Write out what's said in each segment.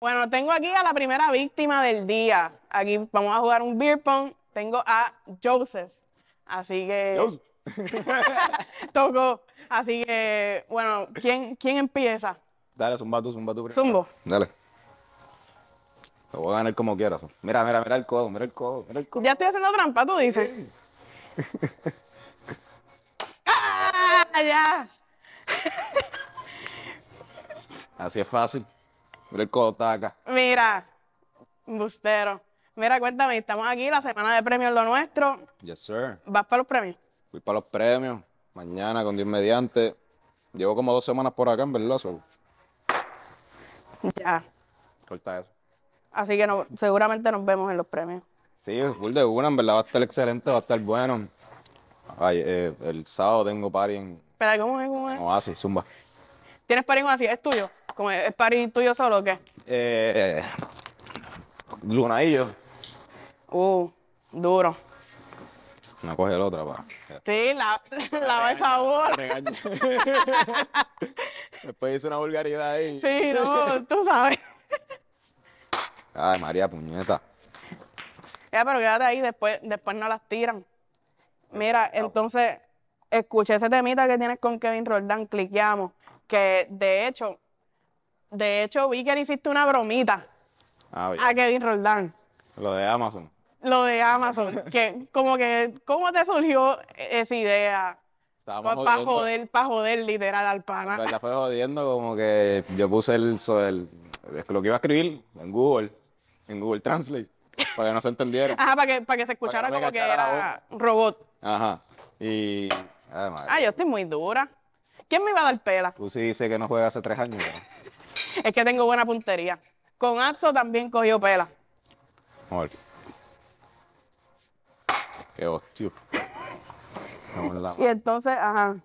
Bueno, tengo aquí a la primera víctima del día. Aquí vamos a jugar un beer pong. Tengo a Joseph. Así que. Joseph. Tocó. Así que, bueno, ¿quién, ¿quién empieza? Dale, zumba tú, zumba tú. Zumbo. Dale. Lo voy a ganar como quieras. Mira, mira, mira el codo, mira el codo, mira el codo. Ya estoy haciendo trampa, tú dices. ¡Ah, ya! Así es fácil. Mira el codo está acá. Mira, bustero. Mira, cuéntame, estamos aquí, la semana de premios lo nuestro. Yes, sir. ¿Vas para los premios? Voy para los premios. Mañana, con Dios mediante. Llevo como dos semanas por acá, en verdad. Ya. Corta eso. Así que no, seguramente nos vemos en los premios. Sí, full de una, en verdad va a estar excelente, va a estar bueno. Ay, eh, el sábado tengo party en. ¿Pero cómo es? ¿Cómo es? No, así, zumba. ¿Tienes party en Oasis? ¿Es tuyo? ¿Cómo es? tuyo es party tuyo solo o qué? Eh. Luna y yo. Uh, duro. Una coge la otra, pa. Sí, la, la va esa engañé. Después hice una vulgaridad ahí. Sí, no, tú sabes. Ay, María Puñeta. Ya, pero quédate ahí, después, después no las tiran. Mira, entonces, escuché ese temita que tienes con Kevin Roldán, cliqueamos, que de hecho, de hecho vi que le hiciste una bromita ah, a Kevin Roldán. Lo de Amazon. Lo de Amazon, que como que, ¿cómo te surgió esa idea? Estábamos para joder, para joder, literal, al pana. La fue jodiendo, como que yo puse el, lo que iba a escribir en Google en Google Translate para que no se entendiera. Ajá, ah, para que, se escuchara como que era robot. Ajá. Y. Ay, ah, yo estoy muy dura. ¿Quién me iba a dar pela? Tú sí dices que no juegas hace tres años. es que tengo buena puntería. Con Axo también cogió pela. Joder. Qué hostia. y entonces, ajá.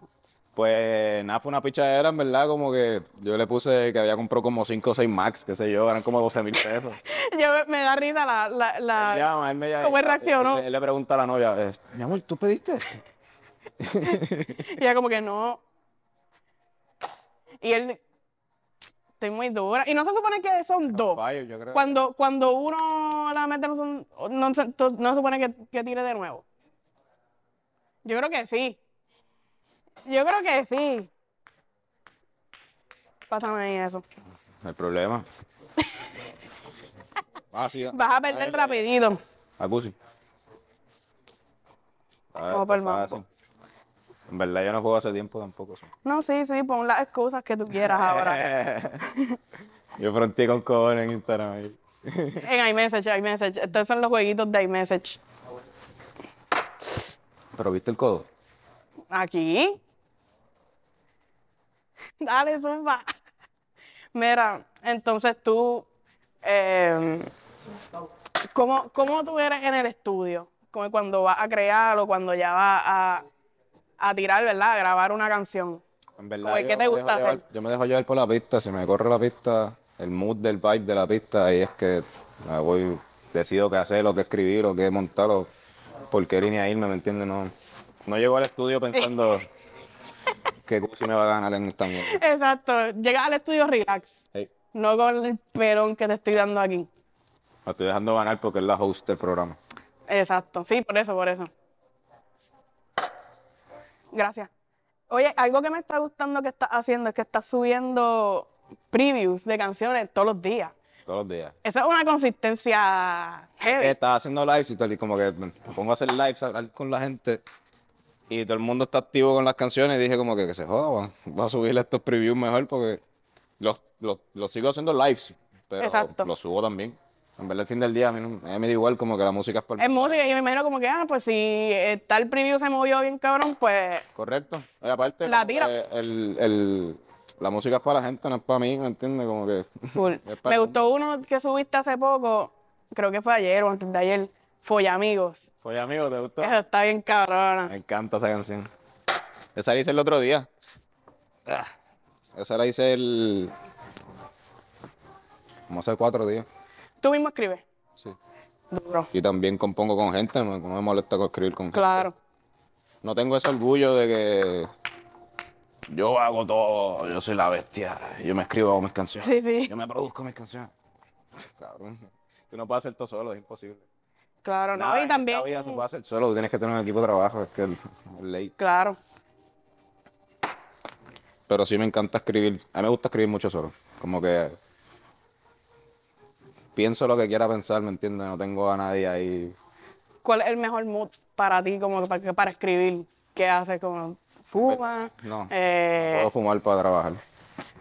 Pues nada, fue una pichadera, en verdad, como que yo le puse que había comprado como 5 o 6 Max, qué sé yo, eran como 12 mil pesos. yo me da risa la... la, la... llama, él me llama, ¿Cómo él reaccionó? Él, le pregunta a la novia, eh, mi amor, ¿tú pediste y ella como que no. Y él, estoy muy dura. Y no se supone que son dos. yo creo. Cuando, cuando uno la mete, no, son, no, no, se supone que, que tire de nuevo. Yo creo que sí. Yo creo que sí. Pásame ahí eso. No hay problema. Ah, ah. Vas a perder ah, eh. rapidito. A pues oh, pues En verdad yo no juego hace tiempo tampoco. No, sí, sí, pon las excusas que tú quieras ahora. yo fronteé con cojones en Instagram. Ahí. en iMessage, iMessage. Estos son los jueguitos de iMessage. ¿Pero viste el codo? Aquí. Dale, zumba. Mira, entonces tú, eh, ¿cómo, ¿cómo, tú eres en el estudio? Como cuando vas a crear o cuando ya vas a, a tirar, ¿verdad? A grabar una canción. En verdad, ¿Qué te gusta hacer? yo me dejo llevar por la pista. Si me corre la pista, el mood del vibe de la pista, ahí es que voy, decido qué hacer, lo que escribir, lo que montar, o por qué línea irme, ¿me entiendes? No no llego al estudio pensando que Gucci me va a ganar en esta mierda. Exacto. llega al estudio relax. No con el pelón que te estoy dando aquí. Me estoy dejando ganar porque es la host del programa. Exacto. Sí, por eso, por eso. Gracias. Oye, algo que me está gustando que estás haciendo es que estás subiendo previews de canciones todos los días. Todos los días. Esa es una consistencia heavy. Estás haciendo lives y tal, y como que me pongo a hacer lives, con la gente y todo el mundo está activo con las canciones. Y dije, como que, se joda, voy a subirle estos previews mejor porque los, sigo haciendo lives, pero los subo también. En verdad, el fin del día a mí, me da igual, como que la música es para. Es música, y me imagino como que, ah, pues si eh, tal preview se movió bien cabrón, pues Correcto. aparte, La tira. la música es para la gente, no es para mí, ¿me entiendes? Como que. Me gustó uno que subiste hace poco, creo que fue ayer o antes de ayer, Follamigos. Follamigos, ¿te gustó? está bien cabrona. Me encanta esa canción. Esa la hice el otro día. Ah, esa la hice el... Como hace cuatro días. ¿Tú mismo escribes? Sí. Duro. Y también compongo con gente, no, me molesta con escribir con gente. Claro. No tengo ese orgullo de que yo hago todo, yo soy la bestia, yo me escribo mis canciones, sí, sí. yo me produzco mis canciones. Cabrón, tú no puedes hacer todo solo, es imposible. Claro, no, y también. solo, tienes que tener un equipo de trabajo, es que ley. Claro. Pero sí me encanta escribir, a mí me gusta escribir mucho solo. Como que. Pienso lo que quiera pensar, ¿me entiendes? No tengo a nadie ahí. ¿Cuál es el mejor mood para ti, como para, escribir? ¿Qué haces? Como, ¿Fuma? no eh, puedo fumar para trabajar.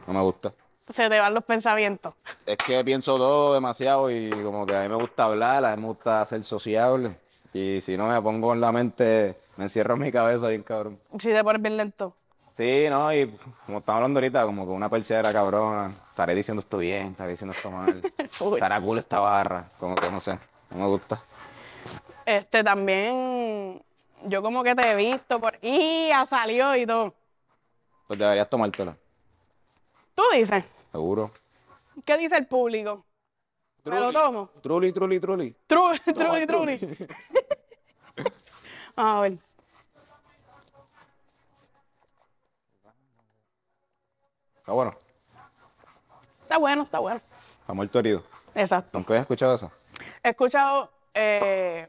No me gusta se te van los pensamientos. Es que pienso todo demasiado y como que a mí me gusta hablar, a mí me gusta ser sociable. Y si no me pongo en la mente, me encierro en mi cabeza bien cabrón. Si te pones bien lento. Sí, no, y como estamos hablando ahorita, como que una perchera cabrón estaré diciendo esto bien, estaré diciendo esto mal, estará cool esta barra, como que no sé, no me gusta. Este también, yo como que te he visto por... ¡Y! ha salido y todo. Pues deberías tomártelo. ¿Tú dices? Seguro. ¿Qué dice el público? ¿Me lo tomo? truli, truli. Truli, truli, truli. Vamos a ver. Está bueno. Está bueno, está bueno. Está muerto herido. Exacto. ¿Nunca habías escuchado eso? He escuchado eh,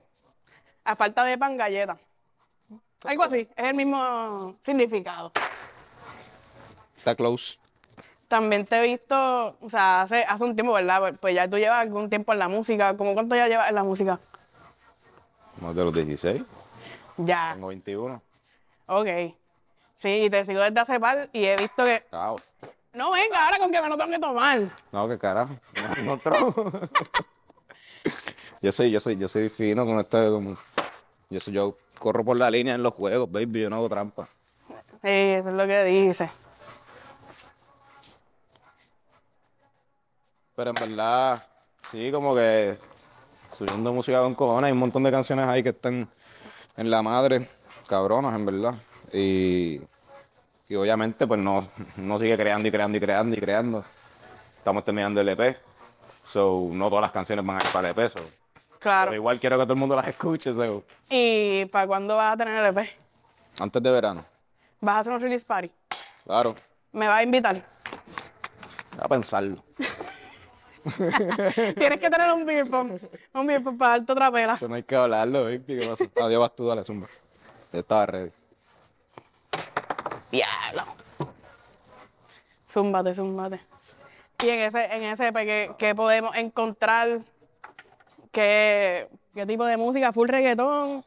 a falta de pan galleta. Algo así, es el mismo significado. Está close también te he visto, o sea, hace, hace un tiempo, ¿verdad? Pues, pues, ya tú llevas algún tiempo en la música. ¿Cómo cuánto ya llevas en la música? Más de los 16. Ya. Tengo 21. Ok. Sí, te sigo desde hace par y he visto que... No, venga, ahora con que me lo tengo que tomar. No, ¿qué carajo. No, no yo soy, yo soy, yo soy fino con este... Yo, soy, yo corro por la línea en los juegos, baby, yo no hago trampa. Sí, eso es lo que dices. Pero en verdad, sí, como que subiendo música con cojones, hay un montón de canciones ahí que están en la madre, cabronas, en verdad. Y, obviamente, pues no, no sigue creando y creando y creando y creando. Estamos terminando el EP, so no todas las canciones van a ir para el EP, so. Claro. Pero igual quiero que todo el mundo las escuche, so. ¿Y para cuándo vas a tener el EP? Antes de verano. ¿Vas a hacer un release party? Claro. ¿Me vas a invitar? a pensarlo. Tienes que tener un beer un beer para darte otra pela. Eso no hay que hablarlo, ¿eh? Adiós, vas tú, dale, zumba. Yo estaba ready. Diablo. Zúmbate, zúmbate. Y en ese, en ese pues, ¿qué, podemos encontrar? ¿Qué, ¿Qué tipo de música? ¿Full reggaetón?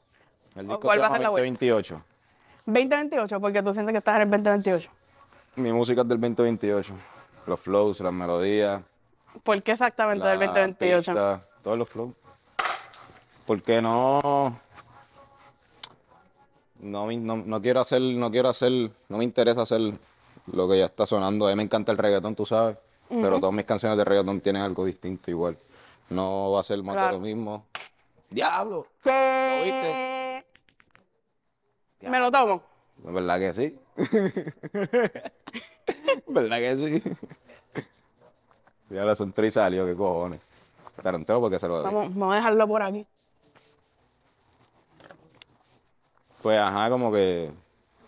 El disco ¿Cuál va a ser la 2028. 2028, porque tú sientes que estás en el 2028. Mi música es del 2028. Los flows, las melodías, ¿Por qué exactamente del 2028? todos los flows. Porque no, no, no, quiero hacer, no quiero hacer, no me interesa hacer lo que ya está sonando. A mí me encanta el reggaetón, tú sabes. Pero todas mis canciones de reggaetón tienen algo distinto igual. No va a ser más lo mismo. ¡Diablo! ¿Lo viste? Me lo tomo. ¿Verdad que sí? ¿Verdad que sí? Ya la sonrisa salió, qué cojones. Tarantelo porque se lo doy. Vamos, vamos a dejarlo por aquí. Pues ajá, como que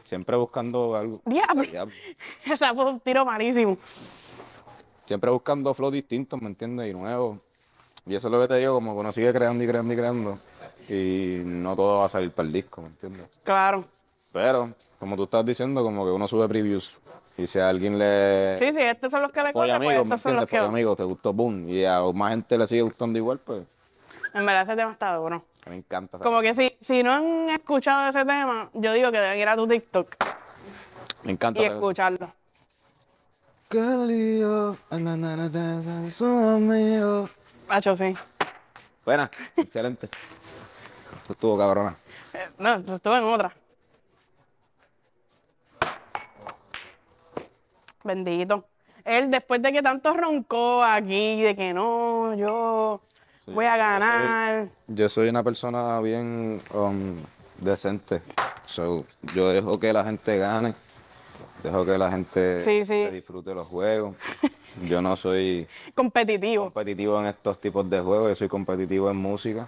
siempre buscando algo. ¡Diablo! Diablo. Esa fue un tiro malísimo. Siempre buscando flow distintos, ¿me entiendes? Y nuevo Y eso es lo que te digo, como que uno sigue creando y creando y creando. Y no todo va a salir para el disco, ¿me entiendes? Claro. Pero, como tú estás diciendo, como que uno sube previews y si a alguien le. Sí, sí, estos son los que le cogen, pues estos son los que. amigo, te gustó, boom. Y a más gente le sigue gustando igual, pues. En verdad, ese tema está duro. Me encanta. Como que si, si no han escuchado ese tema, yo digo que deben ir a tu TikTok. Me encanta. Y escucharlo. Calío, amigos. Hacho, sí. Buena, excelente. Estuvo cabrona. Eh, no, estuvo en otra. bendito. Él, después de que tanto roncó aquí, de que no, yo voy a ganar. yo soy una persona bien um, decente. yo dejo que la gente gane. Dejo que la gente se disfrute los juegos. Yo no soy competitivo. Competitivo en estos tipos de juegos, yo soy competitivo en música.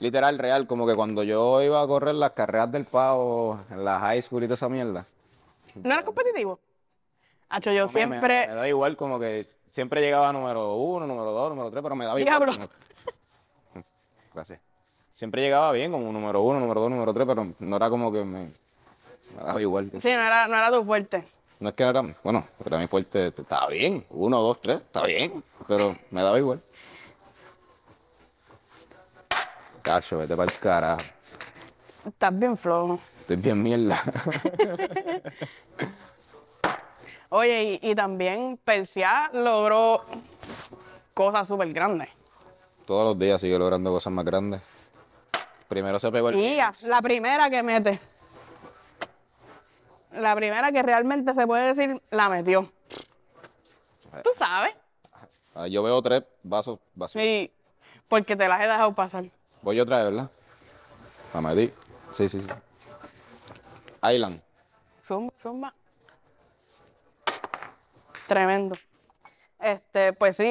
Literal, real, como que cuando yo iba a correr las carreras del pavo en la high school y esa mierda, ¿No era competitivo? Hacho, yo siempre... Me, da igual, como que siempre llegaba número uno, número dos, número tres, pero me daba igual. Gracias. Siempre llegaba bien, como número uno, número dos, número tres, pero no era como que me, me daba igual. Sí, no era, no tu fuerte. No es que no era, bueno, a mí fuerte, estaba bien, uno, dos, tres, está bien, pero me daba igual. Cacho, vete para el carajo. Estás bien flojo. Estoy bien mierda. Oye, y, también Persia logró cosas súper grandes. Todos los días sigue logrando cosas más grandes. Primero se pegó el... Y la primera que mete. La primera que realmente se puede decir, la metió. Tú sabes. Ah, yo veo tres vasos vacíos. Sí, porque te las he dejado pasar. Voy otra vez, ¿verdad? La metí. Sí, sí, sí. Island. Zumba, Tremendo. Este, pues sí.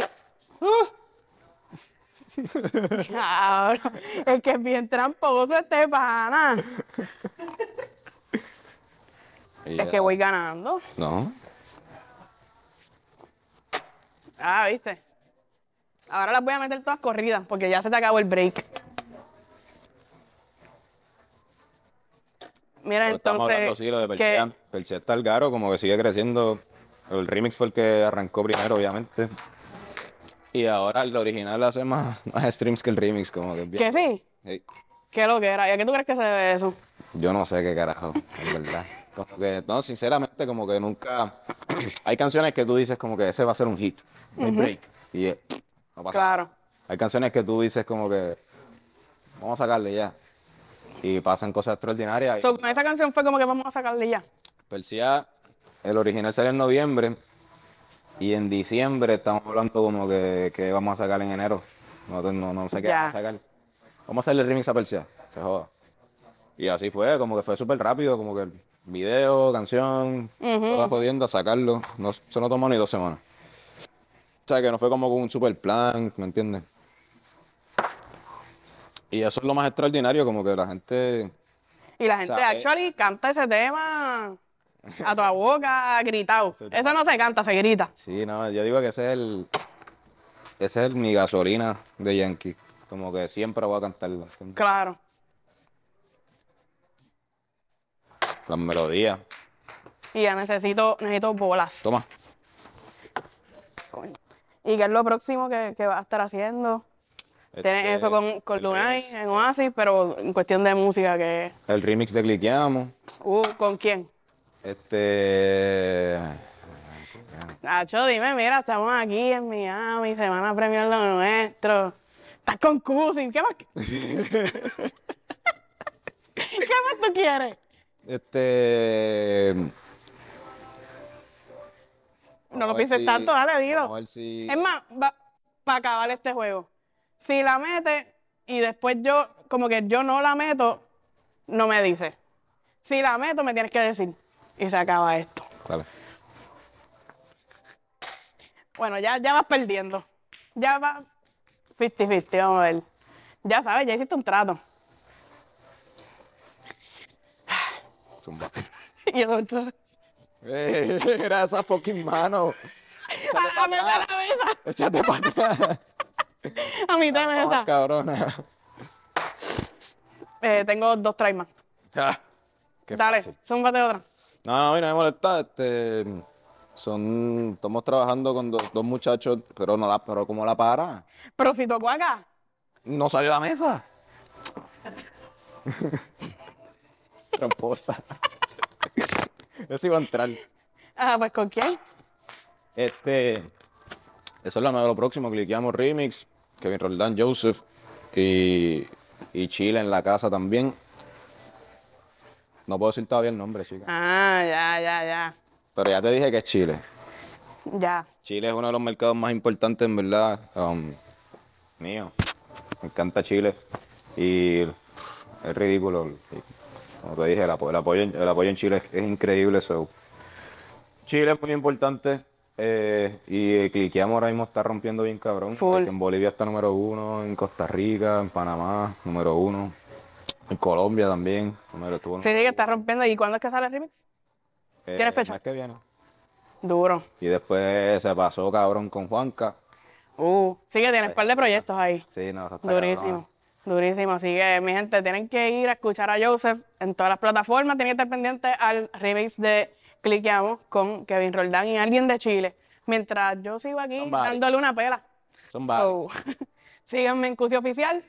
¡Ah! Ahora, es que mientras bien tramposo este pana. Es que voy ganando. No. Ah, viste. Ahora las voy a meter todas corridas porque ya se te acabó el break. Mira, entonces. Estamos está el garo, como que sigue creciendo. El remix fue el que arrancó primero, obviamente. Y ahora el original hace más, streams que el remix, como que. ¿Que sí? Sí. ¿Qué lo que era? ¿Y a qué tú crees que se debe eso? Yo no sé qué carajo, es verdad. Como que, no, sinceramente, como que nunca. Hay canciones que tú dices como que ese va a ser un hit, un break. Y eh, no pasa Claro. Nada. Hay canciones que tú dices como que. Vamos a sacarle ya y pasan cosas extraordinarias. esa canción fue como que vamos a sacarle ya. Persia, el original sale en noviembre y en diciembre estamos hablando como que, vamos a sacar en enero. No, sé qué vamos a sacar. Vamos a hacerle remix a Persia, se joda. Y así fue, como que fue súper rápido, como que el video, canción, toda jodiendo sacarlo. No, se no tomó ni dos semanas. O sea, que no fue como con un super plan, ¿me entiendes? Y eso es lo más extraordinario, como que la gente. Y la gente, actually, eh, canta ese tema a tu boca, gritado. Eso no se canta, se grita. Sí, no, yo digo que ese es el. Ese es el, mi gasolina de Yankee. Como que siempre voy a cantarlo. Claro. Las melodías. Y ya necesito, necesito bolas. Toma. ¿Y qué es lo próximo que, que a estar haciendo? Este, Tienes eso con, con Lunay en Oasis, pero en cuestión de música que... El remix de Cliqueamos. Uh, ¿con quién? Este... Nacho, dime, mira, estamos aquí en Miami, se van a premiar lo nuestro. Estás con Cusin, ¿qué más? ¿Qué más tú quieres? Este... No lo pienses tanto, dale, dilo. Es más, para acabar este juego. Si la mete y después yo, como que yo no la meto, no me dice. Si la meto, me tienes que decir. Y se acaba esto. Bueno, ya, ya vas perdiendo. Ya va 50-50, vamos a ver. Ya sabes, ya hiciste un trato. Zumba. y yo eh, esa fucking mano. a, mí me la para atrás. A mí también esa. cabrona. Eh, tengo dos tries más. Dale, zúmbate otra. No, no, no me molesta. Este, son, estamos trabajando con dos muchachos, pero no la, pero como la para, Pero si tocó acá. no salió a la mesa. Tramposa. Yo sí iba a entrar. Ah, pues ¿con quién? Este, eso es lo de lo próximo, cliqueamos remix. Kevin Roldán, Joseph y, Chile en la casa también. No puedo decir todavía el nombre, chica. Ah, ya, ya, ya. Pero ya te dije que es Chile. Ya. Chile es uno de los mercados más importantes, en verdad. Um, mío. Me encanta Chile. Y es ridículo. Como te dije, el apoyo, en Chile es, increíble. Chile es muy importante. Eh, y eh, cliqueamos ahora mismo está rompiendo bien cabrón. Porque en Bolivia está número uno, en Costa Rica, en Panamá, número uno. En Colombia también, número Sí, sí, que está rompiendo. ¿Y cuándo es que sale el remix? Eh, ¿Tienes fecha? que viene. Duro. Y después se pasó cabrón con Juanca. Uh, sí que tienes un eh, par de proyectos ahí. Sí, no, eso está Durísimo. Ah. Durísimo, así que mi gente, tienen que ir a escuchar a Joseph en todas las plataformas, tienen que estar pendientes al remix de cliqueamos con Kevin Roldán y alguien de Chile. Mientras yo sigo aquí dándole una pela. So, síganme en cusio Oficial,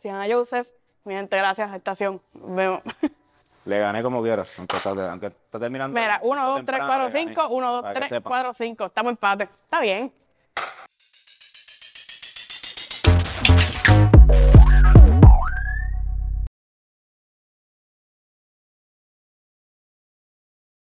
sigan a Joseph. Mi gente, gracias, estación. Vemos. Le gané como quieras, aunque, está terminando. Mira, 1, 2, 3, 4, 5, 1, 2, 3, 4, 5. Estamos en empate. Está bien.